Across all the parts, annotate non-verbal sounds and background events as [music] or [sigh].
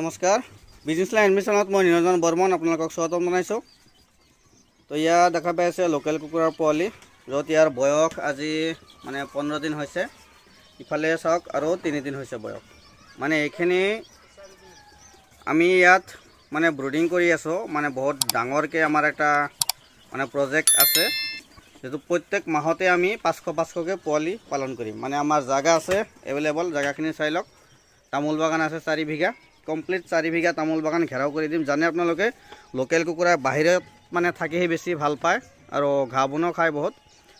নমস্কাৰ business line এডমিশ্যনত মই নিৰঞ্জন বৰ্মন আপোনালোকক স্বাগতম জনাইছোঁ তো ইয়াত দেখা পাই আছে লোকেল কুকুৰাৰ পোৱালি য'ত ইয়াৰ বয়স আজি মানে পোন্ধৰ দিন হৈছে ইফালে চাওক আৰু তিনিদিন হৈছে বয়স মানে এইখিনি আমি ইয়াত মানে ব্ৰুডিং কৰি আছোঁ মানে বহুত ডাঙৰকৈ আমাৰ এটা মানে প্ৰজেক্ট আছে যিটো প্ৰত্যেক মাহতে আমি পাঁচশ পাঁচশকৈ পোৱালি পালন কৰিম মানে আমাৰ জাগা আছে এভেইলেবল জাগাখিনি চাই লওক তামোল বাগান আছে চাৰি বিঘা কমপ্লিট বিঘা তামোল বাগান ঘেরাও করে দিম জানে আপনার লোকেল কুকুরা বাইরে মানে থাকি বেশি ভাল পায় আর ঘা বনও খায় বহুত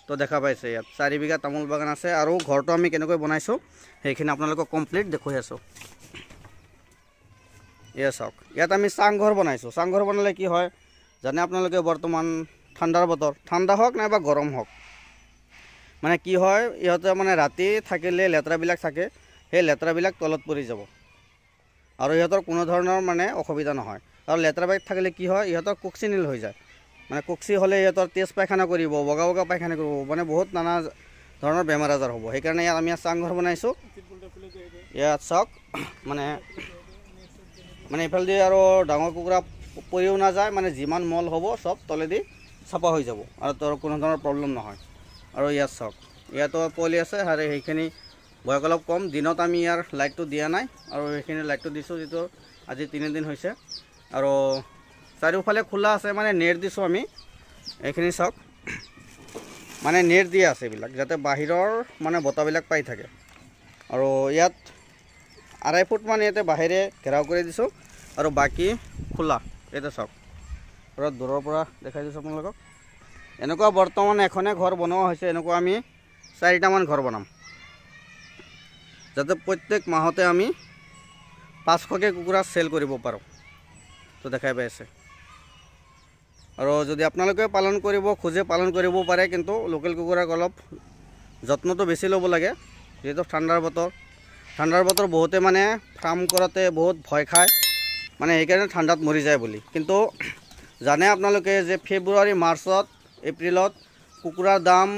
তো দেখা পাইছে ইয়াত বিঘা তামোল বাগান আছে আর ঘর তো আমি কেনকৈ বনাইছো সেইখানে আপনার কমপ্লিট দেখাই আছো ইয়েস হক ইয়াত আমি চাংঘর বনাইছো চাংঘর বনালে কি হয় জানে আপনার বর্তমান ঠান্ডার বতর ঠান্ডা হোক নাইবা গরম হোক মানে কি হয় ইহতে মানে রাতে থাকিলে লেতরাবিল থাকে সেই লেতরাবিল তলত পরি যাব আৰু ইহঁতৰ কোনো ধৰণৰ মানে অসুবিধা নহয় আৰু লেতেৰা বাইক থাকিলে কি হয় ইহঁতৰ নীল হৈ যায় মানে কুকচি হ'লে ইহঁতৰ তেজ পায়খানা কৰিব বগা বগা পায়খানা কৰিব মানে বহুত নানা ধৰণৰ বেমাৰ আজাৰ হ'ব সেইকাৰণে ইয়াত আমি চাংঘৰ বনাইছোঁ ইয়াত চাওক মানে মানে এইফালেদি আৰু ডাঙৰ কুকুৰা পৰিও নাযায় মানে যিমান মল হ'ব চব তলেদি চাফা হৈ যাব আৰু তাৰ কোনো ধৰণৰ প্ৰব্লেম নহয় আৰু ইয়াত চাওক ইয়াতো পোৱালি আছে আৰু সেইখিনি বয়স অলপ কম দিনত আমি ইয়াৰ লাইটটো দিয়া নাই আৰু সেইখিনি লাইটটো দিছোঁ যিটো আজি তিনিদিন হৈছে আৰু চাৰিওফালে খোলা আছে মানে নেট দিছোঁ আমি এইখিনি চাওক মানে নেট দিয়া আছে এইবিলাক যাতে বাহিৰৰ মানে বতাহবিলাক পাই থাকে আৰু ইয়াত আঢ়াই ফুট মানে ইয়াতে বাহিৰে ঘেৰাও কৰি দিছোঁ আৰু বাকী খোলা ইয়াতে চাওক পূৰা দূৰৰ পৰা দেখাই দিছোঁ আপোনালোকক এনেকুৱা বৰ্তমান এখনে ঘৰ বনোৱা হৈছে এনেকুৱা আমি চাৰিটামান ঘৰ বনাম যাতে প্ৰত্যেক মাহতে আমি পাঁচশকে কুকুৰা চেল কৰিব পাৰোঁ তো দেখাই পাইছে আৰু যদি আপনাদেৰ পালন কৰিব খোজে পালন কৰব পাৰে কিন্তু লোকেল কুকুৰাক অলপ যত্নটো বেছি ল'ব লাগে যিহেতু ঠাণ্ডাৰ বতৰ ঠাণ্ডাৰ বতৰ বহুতে মানে ফাৰ্ম কৰাতে বহুত ভয় খায় মানে সেইকাৰণে ঠাণ্ডাত মৰি যায় বুলি কিন্তু জানে আপোনালোকে যে ফেব্ৰুৱাৰী মাৰ্চত এপ্ৰিলত কুকুৰাৰ দাম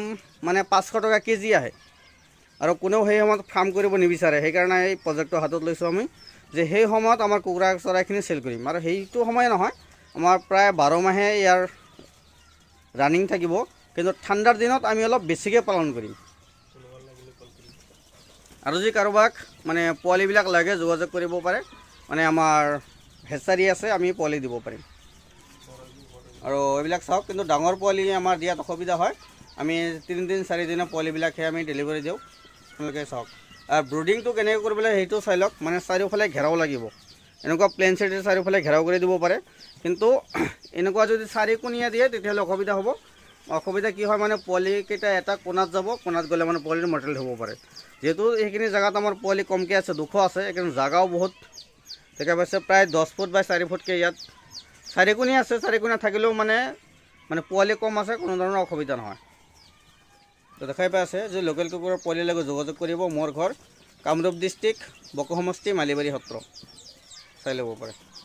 মানে পাঁচশ টকা কেজি আহে আৰু কোনেও সেই সময়ত ফাৰ্ম কৰিব নিবিচাৰে সেইকাৰণে এই প্ৰজেক্টটো হাতত লৈছোঁ আমি যে সেই সময়ত আমাৰ কুকুৰা চৰাইখিনি চেল কৰিম আৰু সেইটো সময়ে নহয় আমাৰ প্ৰায় বাৰ মাহে ইয়াৰ ৰানিং থাকিব কিন্তু ঠাণ্ডাৰ দিনত আমি অলপ বেছিকৈ পালন কৰিম আৰু যি কাৰোবাক মানে পোৱালিবিলাক লাগে যোগাযোগ কৰিব পাৰে মানে আমাৰ হেচাৰী আছে আমি পোৱালি দিব পাৰিম আৰু এইবিলাক চাওক কিন্তু ডাঙৰ পোৱালি আমাৰ দিয়াত অসুবিধা হয় আমি তিনিদিন চাৰিদিনৰ পোৱালিবিলাকহে আমি ডেলিভাৰী দিওঁ আপোনালোকে চাওক ব্ৰুডিংটো কেনেকৈ কৰিবলৈ সেইটো চাই লওক মানে চাৰিওফালে ঘেৰাও লাগিব এনেকুৱা প্লেন চাইডে চাৰিওফালে ঘেৰাও কৰি দিব পাৰে কিন্তু [clears throat] এনেকুৱা যদি চাৰি চাৰিকোণীয়া দিয়ে তেতিয়াহ'লে অসুবিধা হ'ব অসুবিধা কি হয় মানে পোৱালিকেইটা এটা কোণাত যাব কোণাত গ'লে মানে পোৱালিটো মৰ্টেল হ'ব পাৰে যিহেতু সেইখিনি জেগাত আমাৰ পোৱালি কমকৈ আছে দুশ আছে সেইখিনি জেগাও বহুত তেতিয়া পাইছে প্ৰায় দহ ফুট বা চাৰি ফুটকৈ ইয়াত চাৰি চাৰিকোণীয়া আছে চাৰি চাৰিকোণীয়া থাকিলেও মানে মানে পোৱালি কম আছে কোনো ধৰণৰ অসুবিধা নহয় তো দেখাই পাই আছে যে লোকেল কুকুৰৰ পোৱালিৰ লগত যোগাযোগ কৰিব মোৰ ঘৰ কামৰূপ ডিষ্ট্ৰিক্ট বকু সমষ্টি মালিবাৰী সত্ৰ চাই ল'ব পাৰে